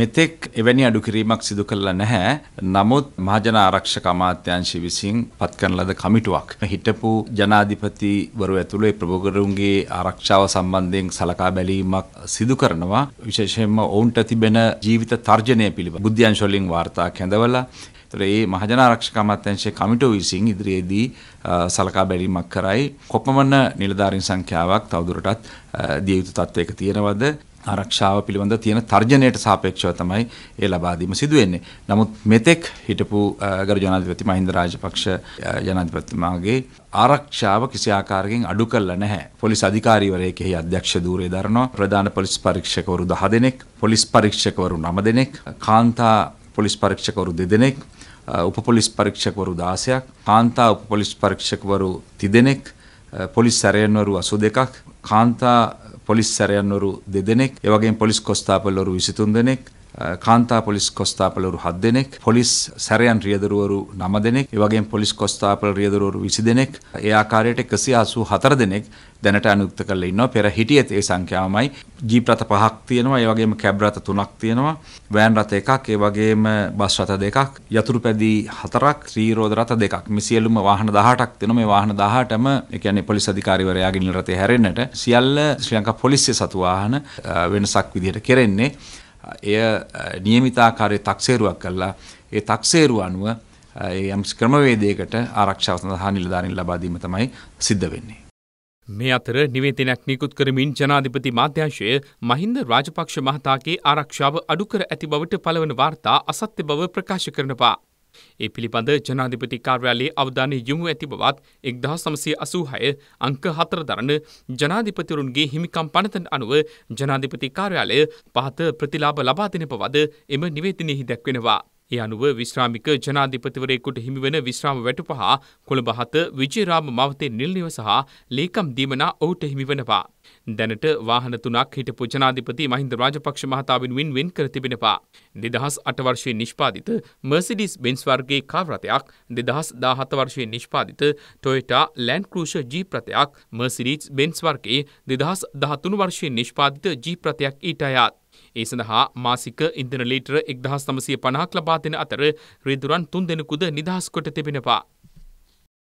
මෙතෙක් එවැනි අඩු කිරීමක් සිදු කළා නැහැ. නමුත් මහජන ආරක්ෂක අමාත්‍යාංශය විසින් පත් කරන ලද කමිටුවක් හිටපු ජනාධිපතිවරු ඇතුළේ ප්‍රභූකරුන්ගේ ආරක්ෂාව සම්බන්ධයෙන් සලකා බැලීමක් සිදු කරනවා. විශේෂයෙන්ම ඔවුන්ට තිබෙන ජීවිත තර්ජනය පිළිබඳ බුද්ධ්‍යංශ වලින් වාර්තා කැඳවලා එතකොට ඒ මහජන ආරක්ෂක අමාත්‍යාංශයේ කමිටුව විසින් ඉදිරියේදී සලකා බැලීමක් කරයි. කොපමණ නිලධාරීන් සංඛ්‍යාවක් තවදුරටත් දිය යුතු තත්වයක තියෙනවද? ආරක්ෂාව පිළිබඳ තියෙන තර්ජනයට සාපේක්ෂව තමයි ඒ ලබා දීම සිදු වෙන්නේ. නමුත් මෙතෙක් හිටපු ගරු ජනාධිපති මහින්ද රාජපක්ෂ ජනාධිපතිතුමාගේ ආරක්ෂාව කිසි ආකාරකින් අඩු කළා නැහැ. පොලිස් අධිකාරීවරයෙක්ගේ අධ්‍යක්ෂ ධූරය දරනවා. ප්‍රධාන පොලිස් පරීක්ෂකවරු 10 දෙනෙක්, පොලිස් පරීක්ෂකවරු 9 දෙනෙක්, කාන්තා පොලිස් පරීක්ෂකවරු 2 දෙනෙක්, උප පොලිස් පරීක්ෂකවරු 16ක්, කාන්තා උප පොලිස් පරීක්ෂකවරු 30 දෙනෙක්, පොලිස් සැරයන්වරු 82ක්, කාන්තා පොලිස් සැරයන්වරු දෙදෙනෙක්, ඒ වගේම පොලිස් කොස්තාපල්වරු 23 දෙනෙක්, කාන්තා පොලිස් කොස්තාපලවරු 7 දෙනෙක් පොලිස් සැරයන් රියදරුවරු 9 දෙනෙක් ඒ වගේම පොලිස් කොස්තාපල රියදරුවරු 20 දෙනෙක් ඒ ආකාරයට 184 දෙනෙක් දැනට අනුයුක්ත කරලා ඉන්නවා පෙර හිටියත් ඒ සංඛ්‍යාවමයි ජීප් රථ පහක් තියෙනවා ඒ වගේම කැබ් රථ තුනක් තියෙනවා වෑන් රථ එකක් ඒ වගේම බස් රථ දෙකක් යතුරු පැදි හතරක් ත්‍රීරෝද රථ දෙකක් මේ සියලුම වාහන 18ක් තියෙනවා මේ වාහන 18ටම ඒ කියන්නේ පොලිස් අධිකාරිවරයාගේ නිල රථය හැරෙන්නට සියල්ල ශ්‍රී ලංකා පොලිසිය සතු වාහන වෙනසක් විදිහට කෙරෙන්නේ එය නියමිතාකාරයේ තක්සේරුවක් කළා ඒ තක්සේරුව අනුව යම් ක්‍රමවේදයකට ආරක්ෂාව සඳහා නිලධාරීන් ලබා දීම තමයි සිද්ධ වෙන්නේ. මේ අතර නිවේදනයක් නිකුත් කරමින් ජනාධිපති මාධ්‍යංශය මහින්ද රාජපක්ෂ මහතාගේ ආරක්ෂාව අඩු කර ඇති බවට පළවන වාර්තා අසත්‍ය බව ප්‍රකාශ කරනවා. ඒ පිළිබඳ ජනාධිපති කාර්යාලයේ අවධානය යොමු ඇති බවත් එක්දහස් නමසය අසූහය අංක හතර දරන ජනාධිපතිවරුන්ගේ හිමිකම් පනතන් අනුව ජනාධිපති කාර්යාලය පහත ප්‍රතිලාභ ලබා දෙන බවද එම නිවේදනයෙහි දැක්වෙනවා. ඒ අනුව විශ්‍රාමික ජනාධිපතිවරයෙකුට හිමිවන විශ්‍රාම වැටුපහ කොළඹ හත විජයරාම මවතේ නිල්නිව සහ ලේකම් දීමනා ඔහුට හිමිවනවා. දැනට වාහන තුනක් හිටපු ජනාධිපති මහින්ද රාජපක්ෂ මහතා වෙනුවෙන් වෙන් කර තිබෙනවා. දෙදහස් අට වර්ෂයේ නිෂ්පාදිත මර්සිඩිස් බෙන්ස් වර්ගයේ කාර් රථයක්, දෙදහස් දාහත වර්ෂයේ නිෂ්පාදිත ටොයොටා ලෑන්ඩ් ක්‍රූෂර් ජීප් රථයක්, මර්සිඩිස් බෙන්ස් වර්ගයේ දෙදහස් දහතුන් වර්ෂයේ නිෂ්පාදිත ජීප් රථයක් ඊට අයත්. ඒ සඳහා මාසික ඉන්දන ලීටර එක්දහස් නමසය පණහක් ලබා දෙන අතර රිදුරන් තුන් දෙනෙකුද නිදහස් කොට තිබෙනවා.